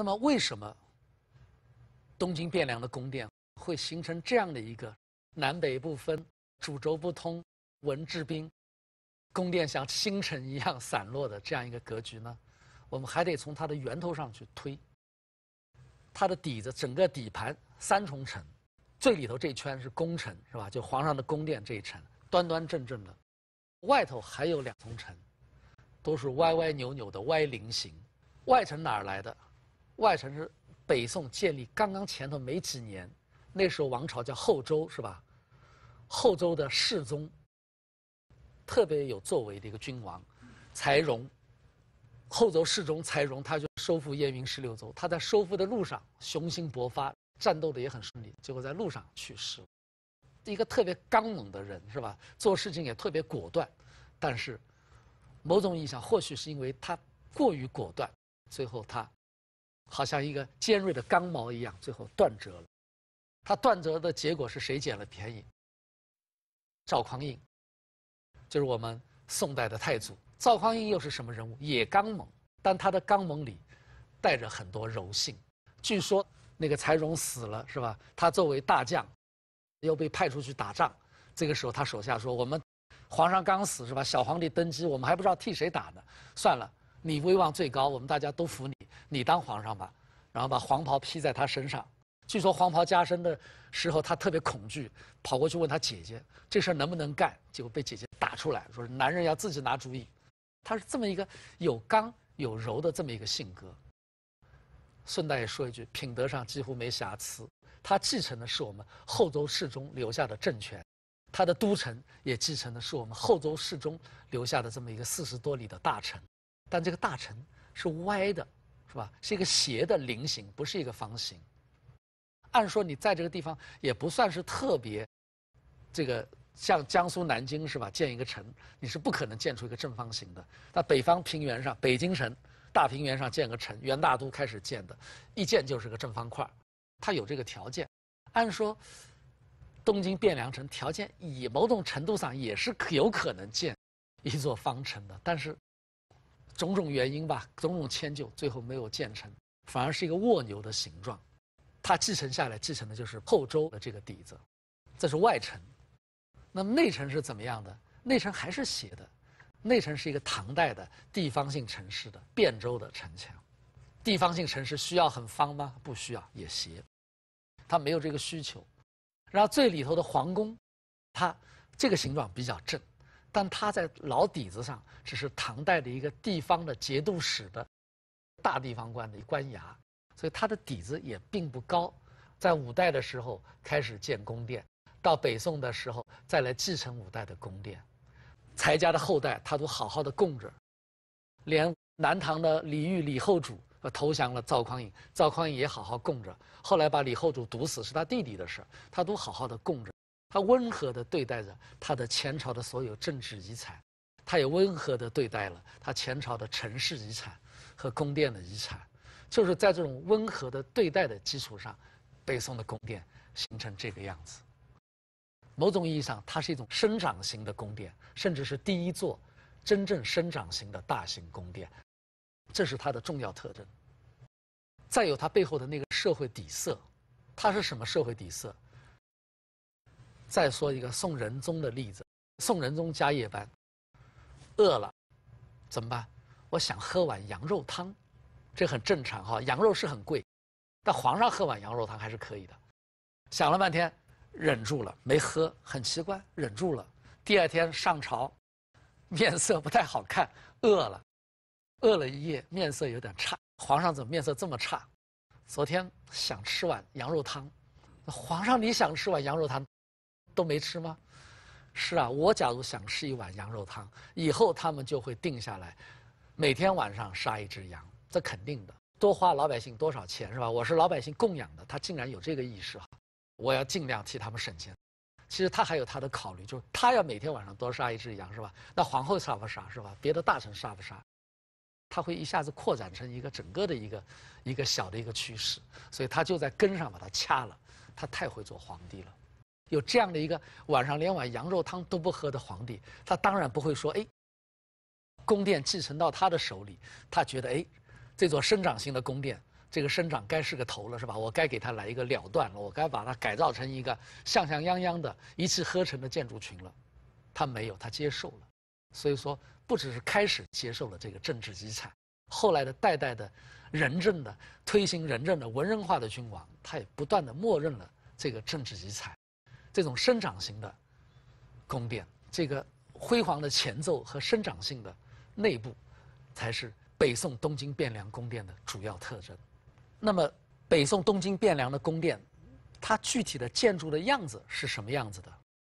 那么为什么东京汴梁的宫殿会形成这样的一个南北不分、主轴不通、文治彬、宫殿像星辰一样散落的这样一个格局呢？我们还得从它的源头上去推。它的底子，整个底盘三重城，最里头这圈是宫城，是吧？就皇上的宫殿这一层，端端正正的，外头还有两重城，都是歪歪扭扭的歪菱形。外城哪儿来的？外城是北宋建立刚刚前头没几年，那时候王朝叫后周是吧？后周的世宗特别有作为的一个君王，柴荣。后周世宗柴荣，他就收复燕云十六州，他在收复的路上雄心勃发，战斗的也很顺利，结果在路上去世。一个特别刚猛的人是吧？做事情也特别果断，但是某种意义上或许是因为他过于果断，最后他。好像一个尖锐的钢矛一样，最后断折了。他断折的结果是谁捡了便宜？赵匡胤，就是我们宋代的太祖。赵匡胤又是什么人物？也刚猛，但他的刚猛里带着很多柔性。据说那个柴荣死了，是吧？他作为大将，又被派出去打仗。这个时候，他手下说：“我们皇上刚死，是吧？小皇帝登基，我们还不知道替谁打呢。算了。”你威望最高，我们大家都服你，你当皇上吧。然后把黄袍披在他身上。据说黄袍加身的时候，他特别恐惧，跑过去问他姐姐，这事儿能不能干？结果被姐姐打出来说，男人要自己拿主意。他是这么一个有刚有柔的这么一个性格。顺带也说一句，品德上几乎没瑕疵。他继承的是我们后周世宗留下的政权，他的都城也继承的是我们后周世宗留下的这么一个四十多里的大城。但这个大城是歪的，是吧？是一个斜的菱形，不是一个方形。按说你在这个地方也不算是特别，这个像江苏南京是吧？建一个城，你是不可能建出一个正方形的。那北方平原上，北京城大平原上建个城，元大都开始建的，一建就是个正方块它有这个条件。按说，东京汴梁城条件也某种程度上也是有可能建一座方城的，但是。种种原因吧，种种迁就，最后没有建成，反而是一个蜗牛的形状。它继承下来，继承的就是后周的这个底子。这是外城，那么内城是怎么样的？内城还是斜的，内城是一个唐代的地方性城市的汴州的城墙。地方性城市需要很方吗？不需要，也斜，它没有这个需求。然后最里头的皇宫，它这个形状比较正。但他在老底子上只是唐代的一个地方的节度使的，大地方官的一官衙，所以他的底子也并不高。在五代的时候开始建宫殿，到北宋的时候再来继承五代的宫殿，柴家的后代他都好好的供着，连南唐的李煜、李后主呃投降了赵匡胤，赵匡胤也好好供着。后来把李后主毒死是他弟弟的事，他都好好的供着。他温和地对待着他的前朝的所有政治遗产，他也温和地对待了他前朝的城市遗产和宫殿的遗产，就是在这种温和的对待的基础上，北宋的宫殿形成这个样子。某种意义上，它是一种生长型的宫殿，甚至是第一座真正生长型的大型宫殿，这是它的重要特征。再有，它背后的那个社会底色，它是什么社会底色？再说一个宋仁宗的例子。宋仁宗加夜班，饿了，怎么办？我想喝碗羊肉汤，这很正常哈。羊肉是很贵，但皇上喝碗羊肉汤还是可以的。想了半天，忍住了，没喝，很奇怪，忍住了。第二天上朝，面色不太好看，饿了，饿了一夜，面色有点差。皇上怎么面色这么差？昨天想吃碗羊肉汤，皇上你想吃碗羊肉汤？都没吃吗？是啊，我假如想吃一碗羊肉汤，以后他们就会定下来，每天晚上杀一只羊，这肯定的。多花老百姓多少钱是吧？我是老百姓供养的，他竟然有这个意识哈！我要尽量替他们省钱。其实他还有他的考虑，就是他要每天晚上多杀一只羊是吧？那皇后杀不杀是吧？别的大臣杀不杀？他会一下子扩展成一个整个的一个一个小的一个趋势，所以他就在根上把它掐了。他太会做皇帝了。有这样的一个晚上连碗羊肉汤都不喝的皇帝，他当然不会说：“哎，宫殿继承到他的手里，他觉得哎，这座生长型的宫殿，这个生长该是个头了，是吧？我该给他来一个了断了，我该把它改造成一个像像泱泱的一气呵成的建筑群了。”他没有，他接受了。所以说，不只是开始接受了这个政治遗产，后来的代代的仁政的推行仁政的文人化的君王，他也不断的默认了这个政治遗产。这种生长型的宫殿，这个辉煌的前奏和生长性的内部，才是北宋东京汴梁宫殿的主要特征。那么，北宋东京汴梁的宫殿，它具体的建筑的样子是什么样子的？